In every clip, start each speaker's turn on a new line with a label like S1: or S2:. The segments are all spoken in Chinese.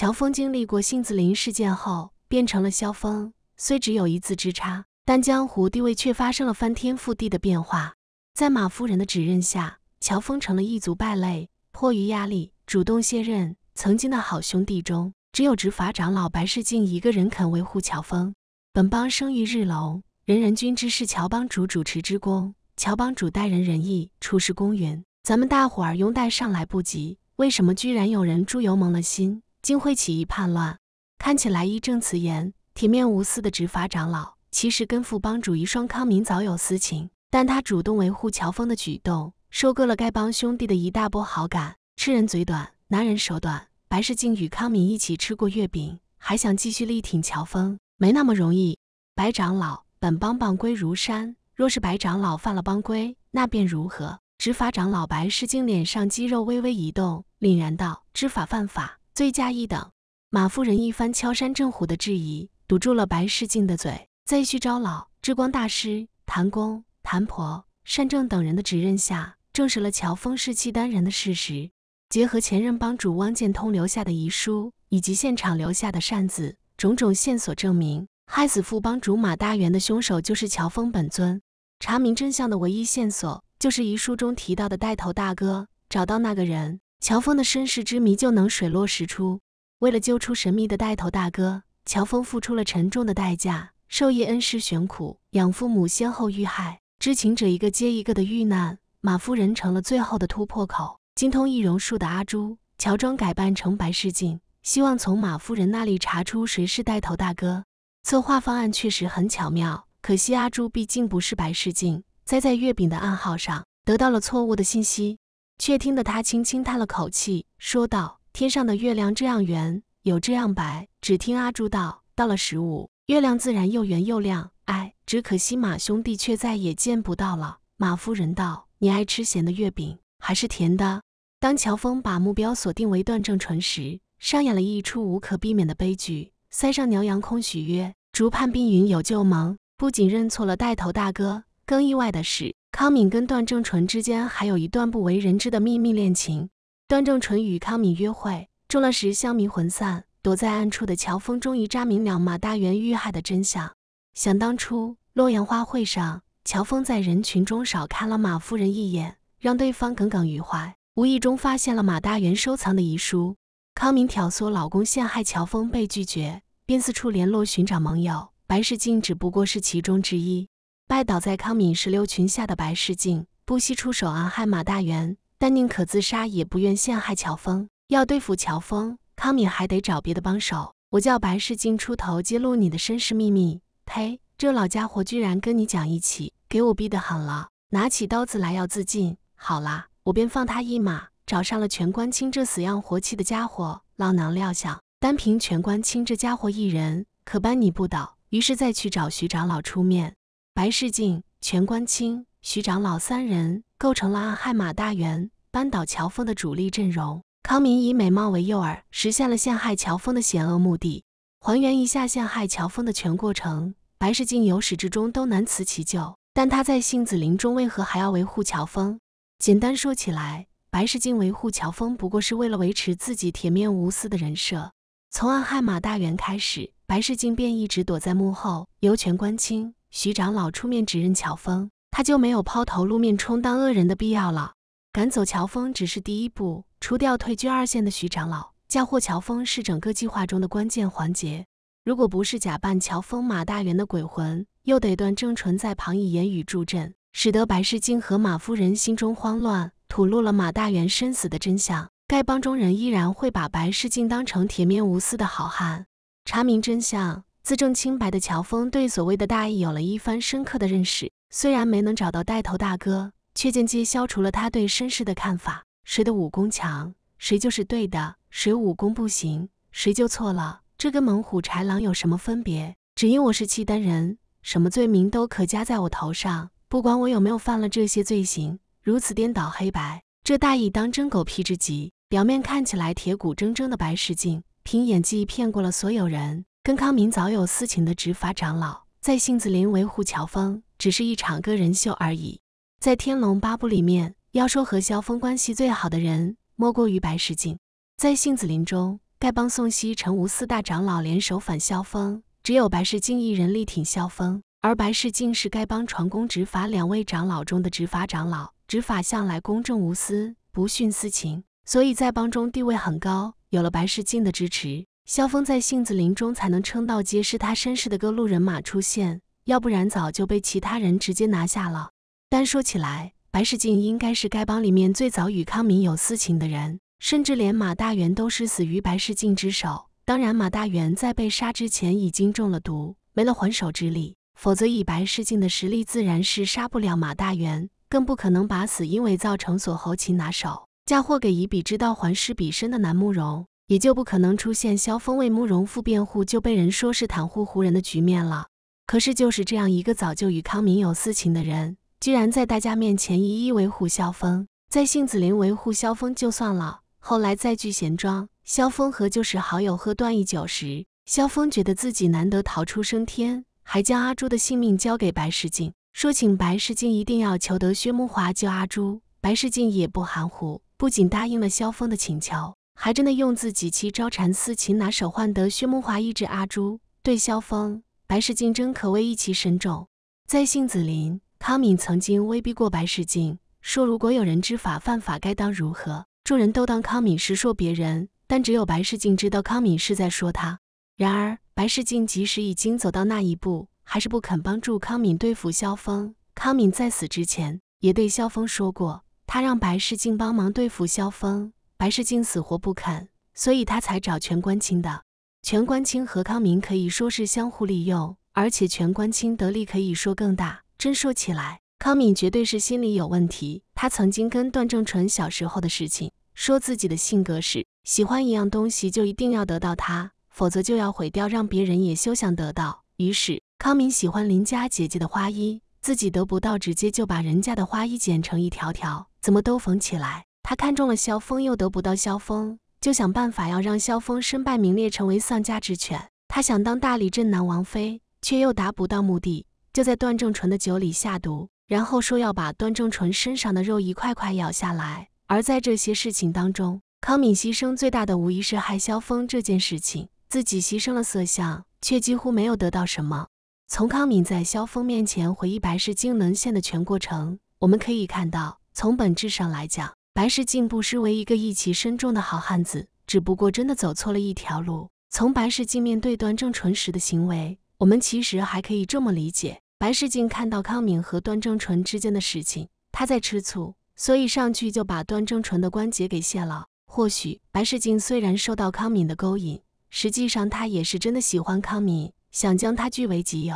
S1: 乔峰经历过杏子林事件后，变成了萧峰。虽只有一字之差，但江湖地位却发生了翻天覆地的变化。在马夫人的指认下，乔峰成了异族败类，迫于压力主动卸任。曾经的好兄弟中，只有执法长老白世镜一个人肯维护乔峰。本帮生于日隆，人人均知是乔帮主主持之功。乔帮主待人仁义，处事公允，咱们大伙儿拥戴上来不及，为什么居然有人猪油蒙了心？竟会起义叛乱，看起来义正词严、铁面无私的执法长老，其实跟副帮主一双康明早有私情。但他主动维护乔峰的举动，收割了丐帮兄弟的一大波好感。吃人嘴短，拿人手短，白世镜与康明一起吃过月饼，还想继续力挺乔峰，没那么容易。白长老，本帮帮规如山，若是白长老犯了帮规，那便如何？执法长老白世镜脸上肌肉微微一动，凛然道：“知法犯法。”罪加一等。马夫人一番敲山震虎的质疑，堵住了白世镜的嘴。在虚招老、智光大师、谭公、谭婆、善正等人的指认下，证实了乔峰是契丹人的事实。结合前任帮主汪建通留下的遗书，以及现场留下的扇子，种种线索证明，害死副帮主马大元的凶手就是乔峰本尊。查明真相的唯一线索，就是遗书中提到的带头大哥。找到那个人。乔峰的身世之谜就能水落石出。为了揪出神秘的带头大哥，乔峰付出了沉重的代价，授业恩师悬苦，养父母先后遇害，知情者一个接一个的遇难，马夫人成了最后的突破口。精通易容术的阿朱乔装改扮成白世镜，希望从马夫人那里查出谁是带头大哥。策划方案确实很巧妙，可惜阿朱毕竟不是白世镜，栽在月饼的暗号上，得到了错误的信息。却听得他轻轻叹了口气，说道：“天上的月亮这样圆，有这样白。”只听阿朱道：“到了十五，月亮自然又圆又亮。”哎，只可惜马兄弟却再也见不到了。马夫人道：“你爱吃咸的月饼还是甜的？”当乔峰把目标锁定为段正淳时，上演了一出无可避免的悲剧。塞上牛羊空许约，竹畔冰云有旧盟。不仅认错了带头大哥，更意外的是。康敏跟段正淳之间还有一段不为人知的秘密恋情。段正淳与康敏约会，中了时香迷魂散，躲在暗处的乔峰终于查明了马大元遇害的真相。想当初洛阳花会上，乔峰在人群中少看了马夫人一眼，让对方耿耿于怀。无意中发现了马大元收藏的遗书。康敏挑唆老公陷害乔峰被拒绝，便四处联络寻找盟友，白石镜只不过是其中之一。拜倒在康敏石榴裙下的白世镜不惜出手暗害马大元，但宁可自杀也不愿陷害乔峰。要对付乔峰，康敏还得找别的帮手。我叫白世镜出头揭露你的身世秘密。呸！这老家伙居然跟你讲义气，给我逼得狠了，拿起刀子来要自尽。好啦，我便放他一马。找上了全关清这死样活气的家伙，老娘料想单凭全关清这家伙一人可扳你不倒，于是再去找徐长老出面。白世镜、全关清、徐长老三人构成了暗害马大元、扳倒乔峰的主力阵容。康明以美貌为诱饵，实现了陷害乔峰的险恶目的。还原一下陷害乔峰的全过程。白世镜由始至终都难辞其咎，但他在杏子林中为何还要维护乔峰？简单说起来，白世镜维护乔峰，不过是为了维持自己铁面无私的人设。从暗害马大元开始，白世镜便一直躲在幕后，由全关清。徐长老出面指认乔峰，他就没有抛头露面充当恶人的必要了。赶走乔峰只是第一步，除掉退居二线的徐长老，嫁祸乔峰是整个计划中的关键环节。如果不是假扮乔峰马大元的鬼魂，又得段正淳在旁以言语助阵，使得白世镜和马夫人心中慌乱，吐露了马大元身死的真相。丐帮中人依然会把白世镜当成铁面无私的好汉。查明真相。自证清白的乔峰对所谓的大义有了一番深刻的认识，虽然没能找到带头大哥，却间接消除了他对身世的看法。谁的武功强，谁就是对的；谁武功不行，谁就错了。这跟猛虎豺狼有什么分别？只因我是契丹人，什么罪名都可加在我头上，不管我有没有犯了这些罪行。如此颠倒黑白，这大义当真狗屁之极。表面看起来铁骨铮铮的白石镜，凭演技骗过了所有人。跟康明早有私情的执法长老，在杏子林维护乔峰，只是一场个人秀而已。在《天龙八部》里面，要说和萧峰关系最好的人，莫过于白石敬。在杏子林中，丐帮宋熙陈无四大长老联手反萧峰，只有白石敬一人力挺萧峰。而白石敬是丐帮传功执法两位长老中的执法长老，执法向来公正无私，不徇私情，所以在帮中地位很高。有了白石敬的支持。萧峰在杏子林中才能撑到皆是他身世的各路人马出现，要不然早就被其他人直接拿下了。单说起来，白世镜应该是丐帮里面最早与康明有私情的人，甚至连马大元都是死于白世镜之手。当然，马大元在被杀之前已经中了毒，没了还手之力，否则以白世镜的实力，自然是杀不了马大元，更不可能把死因伪造成锁喉擒拿手，嫁祸给以彼之道还施彼身的南慕容。也就不可能出现萧峰为慕容复辩护就被人说是袒护胡人的局面了。可是，就是这样一个早就与康明有私情的人，居然在大家面前一一维护萧峰。在杏子林维护萧峰就算了，后来在聚贤庄，萧峰和旧时好友喝断义酒时，萧峰觉得自己难得逃出升天，还将阿朱的性命交给白石镜，说请白石镜一定要求得薛慕华救阿朱。白石镜也不含糊，不仅答应了萧峰的请求。还真的用自己七招禅四擒拿手换得薛梦华一只阿朱。对萧峰、白世镜争可谓一齐神咒。在杏子林，康敏曾经威逼过白世镜，说如果有人知法犯法，该当如何？众人都当康敏是说别人，但只有白世镜知道康敏是在说他。然而，白世镜即使已经走到那一步，还是不肯帮助康敏对付萧峰。康敏在死之前也对萧峰说过，他让白世镜帮忙对付萧峰。白世镜死活不肯，所以他才找全关清的。全关清和康明可以说是相互利用，而且全关清得力可以说更大。真说起来，康敏绝对是心理有问题。他曾经跟段正淳小时候的事情，说自己的性格是喜欢一样东西就一定要得到它，否则就要毁掉，让别人也休想得到。于是康敏喜欢林家姐姐的花衣，自己得不到，直接就把人家的花衣剪成一条条，怎么都缝起来。他看中了萧峰，又得不到萧峰，就想办法要让萧峰身败名裂，成为丧家之犬。他想当大理镇南王妃，却又达不到目的，就在段正淳的酒里下毒，然后说要把段正淳身上的肉一块块咬下来。而在这些事情当中，康敏牺牲最大的无疑是害萧峰这件事情，自己牺牲了色相，却几乎没有得到什么。从康敏在萧峰面前回忆白氏精能线的全过程，我们可以看到，从本质上来讲。白世镜不失为一个义气深重的好汉子，只不过真的走错了一条路。从白世镜面对段正淳时的行为，我们其实还可以这么理解：白世镜看到康敏和段正淳之间的事情，他在吃醋，所以上去就把段正淳的关节给卸了。或许白世镜虽然受到康敏的勾引，实际上他也是真的喜欢康敏，想将他据为己有。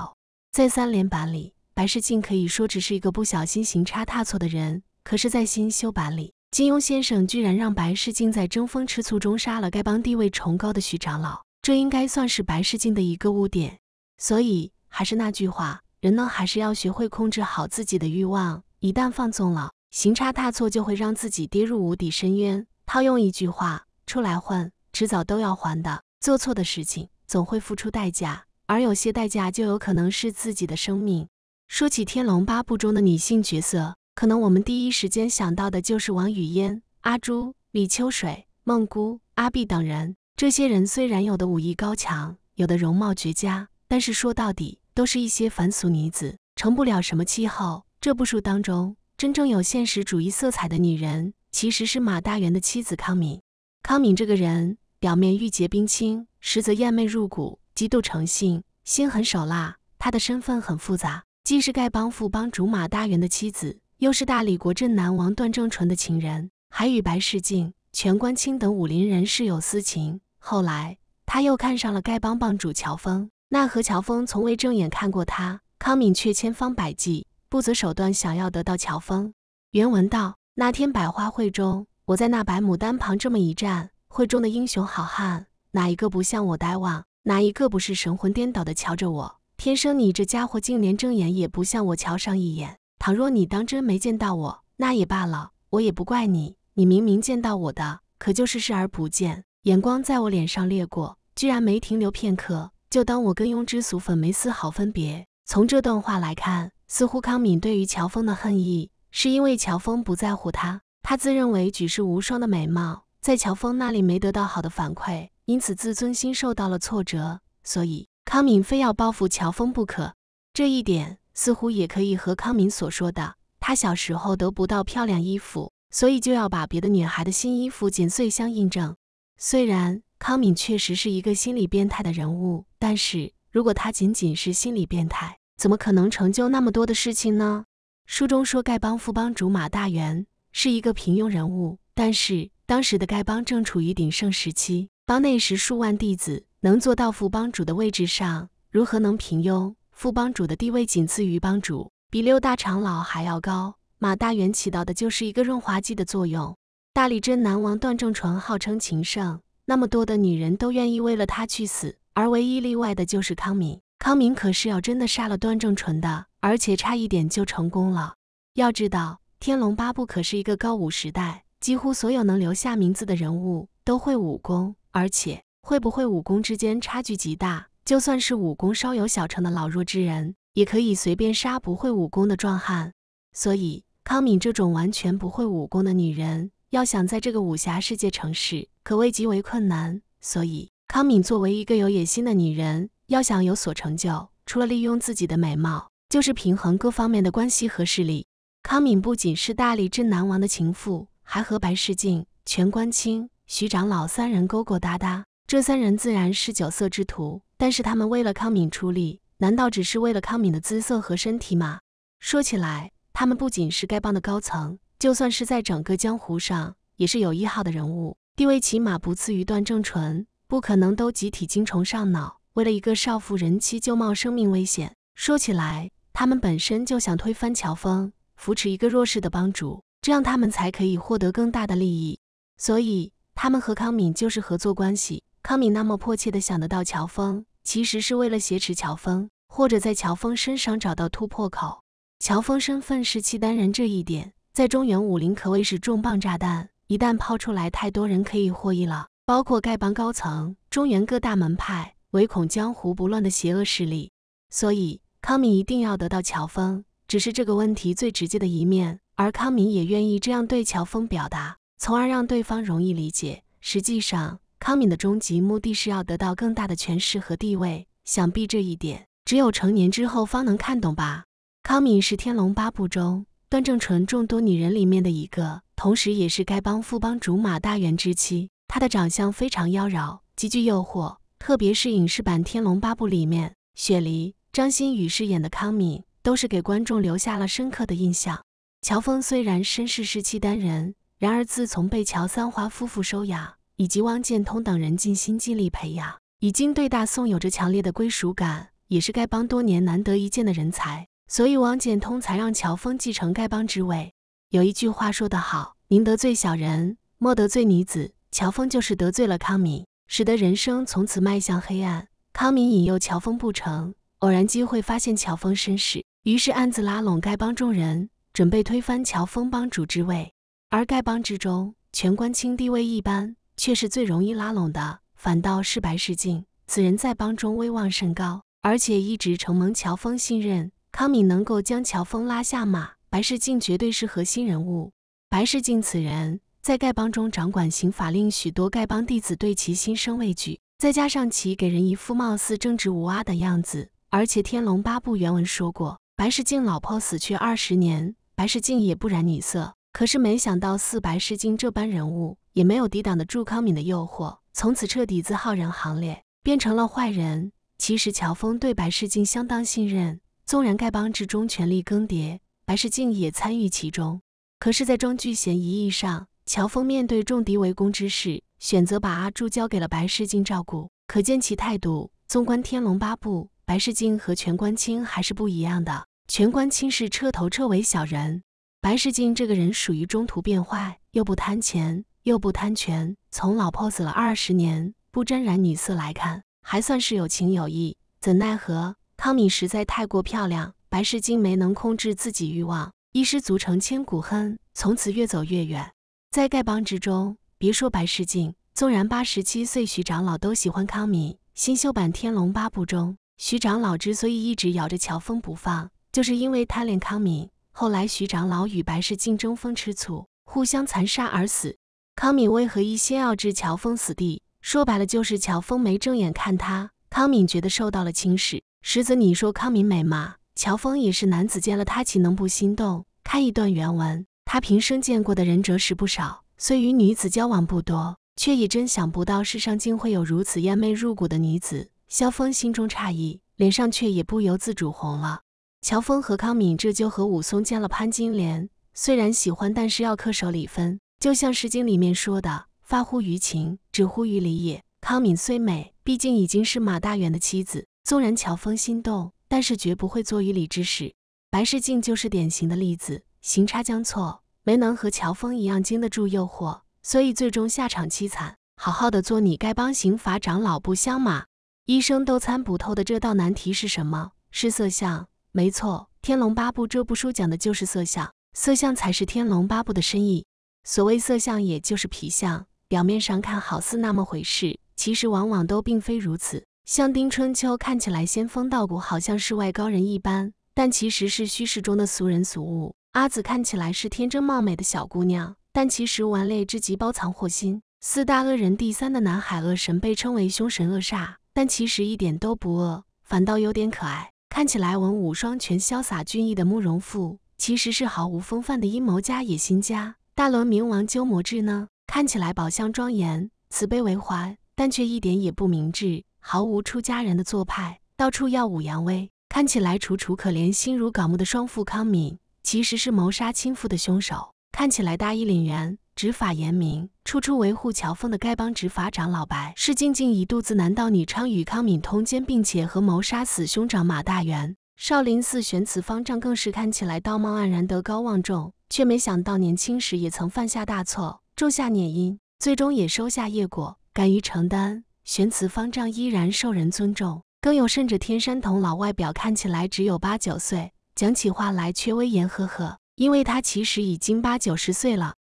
S1: 在三连版里，白世镜可以说只是一个不小心行差踏错的人；可是，在新修版里，金庸先生居然让白世镜在争风吃醋中杀了丐帮地位崇高的徐长老，这应该算是白世镜的一个污点。所以还是那句话，人呢还是要学会控制好自己的欲望，一旦放纵了，行差踏错就会让自己跌入无底深渊。套用一句话，出来混，迟早都要还的。做错的事情总会付出代价，而有些代价就有可能是自己的生命。说起《天龙八部》中的女性角色。可能我们第一时间想到的就是王语嫣、阿朱、李秋水、孟姑、阿碧等人。这些人虽然有的武艺高强，有的容貌绝佳，但是说到底都是一些凡俗女子，成不了什么气候。这部书当中，真正有现实主义色彩的女人其实是马大元的妻子康敏。康敏这个人表面玉洁冰清，实则艳媚入骨，极度诚信，心狠手辣。她的身份很复杂，既是丐帮副帮主马大元的妻子。又是大理国镇南王段正淳的情人，还与白世镜、全关清等武林人士有私情。后来，他又看上了丐帮帮主乔峰，奈何乔峰从未正眼看过他。康敏却千方百计、不择手段，想要得到乔峰。原文道：“那天百花会中，我在那白牡丹旁这么一站，会中的英雄好汉，哪一个不向我呆望？哪一个不是神魂颠倒地瞧着我？天生你这家伙，竟连正眼也不向我瞧上一眼。”倘若你当真没见到我，那也罢了，我也不怪你。你明明见到我的，可就是视而不见，眼光在我脸上掠过，居然没停留片刻，就当我跟庸脂俗粉没丝毫分别。从这段话来看，似乎康敏对于乔峰的恨意，是因为乔峰不在乎他，他自认为举世无双的美貌在乔峰那里没得到好的反馈，因此自尊心受到了挫折，所以康敏非要报复乔峰不可。这一点。似乎也可以和康敏所说的，他小时候得不到漂亮衣服，所以就要把别的女孩的新衣服剪碎相印证。虽然康敏确实是一个心理变态的人物，但是如果他仅仅是心理变态，怎么可能成就那么多的事情呢？书中说，丐帮副帮主马大元是一个平庸人物，但是当时的丐帮正处于鼎盛时期，帮内十数万弟子，能做到副帮主的位置上，如何能平庸？副帮主的地位仅次于帮主，比六大长老还要高。马大元起到的就是一个润滑剂的作用。大理真南王段正淳号称情圣，那么多的女人都愿意为了他去死，而唯一例外的就是康敏。康敏可是要真的杀了段正淳的，而且差一点就成功了。要知道，天龙八部可是一个高武时代，几乎所有能留下名字的人物都会武功，而且会不会武功之间差距极大。就算是武功稍有小成的老弱之人，也可以随便杀不会武功的壮汉。所以康敏这种完全不会武功的女人，要想在这个武侠世界成事，可谓极为困难。所以康敏作为一个有野心的女人，要想有所成就，除了利用自己的美貌，就是平衡各方面的关系和势力。康敏不仅是大理镇南王的情妇，还和白世镜、全关清、徐长老三人勾勾搭搭。这三人自然是酒色之徒。但是他们为了康敏出力，难道只是为了康敏的姿色和身体吗？说起来，他们不仅是丐帮的高层，就算是在整个江湖上，也是有一号的人物，地位起码不次于段正淳，不可能都集体精虫上脑，为了一个少妇人妻就冒生命危险。说起来，他们本身就想推翻乔峰，扶持一个弱势的帮主，这样他们才可以获得更大的利益。所以他们和康敏就是合作关系，康敏那么迫切的想得到乔峰。其实是为了挟持乔峰，或者在乔峰身上找到突破口。乔峰身份是契丹人，这一点在中原武林可谓是重磅炸弹。一旦抛出来，太多人可以获益了，包括丐帮高层、中原各大门派，唯恐江湖不乱的邪恶势力。所以康敏一定要得到乔峰，只是这个问题最直接的一面，而康敏也愿意这样对乔峰表达，从而让对方容易理解。实际上。康敏的终极目的是要得到更大的权势和地位，想必这一点只有成年之后方能看懂吧。康敏是《天龙八部》中段正淳众多女人里面的一个，同时也是丐帮副帮主马大元之妻。她的长相非常妖娆，极具诱惑，特别是影视版《天龙八部》里面，雪梨张馨予饰演的康敏，都是给观众留下了深刻的印象。乔峰虽然身世是契丹人，然而自从被乔三华夫妇收养。以及汪建通等人尽心尽力培养，已经对大宋有着强烈的归属感，也是丐帮多年难得一见的人才，所以汪建通才让乔峰继承丐帮之位。有一句话说得好：“宁得罪小人，莫得罪女子。”乔峰就是得罪了康敏，使得人生从此迈向黑暗。康敏引诱乔峰不成，偶然机会发现乔峰身世，于是暗自拉拢丐帮众人，准备推翻乔峰帮主之位。而丐帮之中，全官清地位一般。却是最容易拉拢的，反倒是白世镜。此人在帮中威望甚高，而且一直承蒙乔峰信任。康敏能够将乔峰拉下马，白世镜绝对是核心人物。白世镜此人，在丐帮中掌管刑法令，许多丐帮弟子对其心生畏惧。再加上其给人一副貌似正直无阿的样子，而且《天龙八部》原文说过，白世镜老婆死去二十年，白世镜也不染女色。可是没想到，似白世镜这般人物。也没有抵挡得住康敏的诱惑，从此彻底自浩然行列变成了坏人。其实乔峰对白世镜相当信任，纵然丐帮之中权力更迭，白世镜也参与其中。可是，在庄聚贤一役上，乔峰面对众敌围攻之势，选择把阿朱交给了白世镜照顾，可见其态度。纵观《天龙八部》，白世镜和全关清还是不一样的。全关清是彻头彻尾小人，白世镜这个人属于中途变坏，又不贪钱。又不贪权，从老婆死了二十年不沾染女色来看，还算是有情有义。怎奈何康敏实在太过漂亮，白世镜没能控制自己欲望，一失足成千古恨，从此越走越远。在丐帮之中，别说白世镜，纵然八十七岁徐长老都喜欢康敏。新修版《天龙八部》中，徐长老之所以一直咬着乔峰不放，就是因为贪恋康敏。后来徐长老与白世镜争风吃醋，互相残杀而死。康敏为何一心要置乔峰死地？说白了就是乔峰没正眼看他，康敏觉得受到了轻视。实则你说康敏美吗？乔峰也是男子，见了她岂能不心动？看一段原文，他平生见过的人着实不少，虽与女子交往不多，却也真想不到世上竟会有如此艳媚入骨的女子。萧峰心中诧异，脸上却也不由自主红了。乔峰和康敏这就和武松见了潘金莲，虽然喜欢，但是要恪守礼分。就像《诗经》里面说的：“发乎于情，止乎于礼也。”康敏虽美，毕竟已经是马大远的妻子。纵然乔峰心动，但是绝不会做于礼之事。白世镜就是典型的例子，行差将错，没能和乔峰一样经得住诱惑，所以最终下场凄惨。好好的做你丐帮刑法长老不香吗？医生都参不透的这道难题是什么？是色相。没错，《天龙八部》这部书讲的就是色相，色相才是《天龙八部》的深意。所谓色相，也就是皮相，表面上看好似那么回事，其实往往都并非如此。像丁春秋看起来仙风道骨，好像世外高人一般，但其实是虚世中的俗人俗物。阿紫看起来是天真貌美的小姑娘，但其实玩劣之极，包藏祸心。四大恶人第三的南海恶神被称为凶神恶煞，但其实一点都不恶，反倒有点可爱。看起来文武双全、潇洒俊逸的慕容复，其实是毫无风范的阴谋家、野心家。大轮明王鸠摩智呢，看起来宝相庄严，慈悲为怀，但却一点也不明智，毫无出家人的做派，到处耀武扬威。看起来楚楚可怜、心如槁木的双父康敏，其实是谋杀亲父的凶手。看起来大义凛然、执法严明、处处维护乔峰的丐帮执法长老白，是静静一肚子男盗女娼与康敏通奸，并且和谋杀死兄长马大元。少林寺玄慈方丈更是看起来道貌岸然、德高望重。却没想到，年轻时也曾犯下大错，种下孽因，最终也收下业果。敢于承担，玄慈方丈依然受人尊重。更有甚者，天山童老外表看起来只有八九岁，讲起话来却威严，呵呵，因为他其实已经八九十岁了。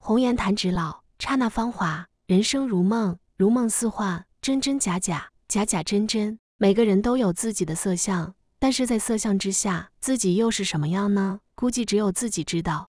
S1: 红颜弹指老，刹那芳华，人生如梦，如梦似幻，真真假假，假假真真。每个人都有自己的色相，但是在色相之下，自己又是什么样呢？估计只有自己知道。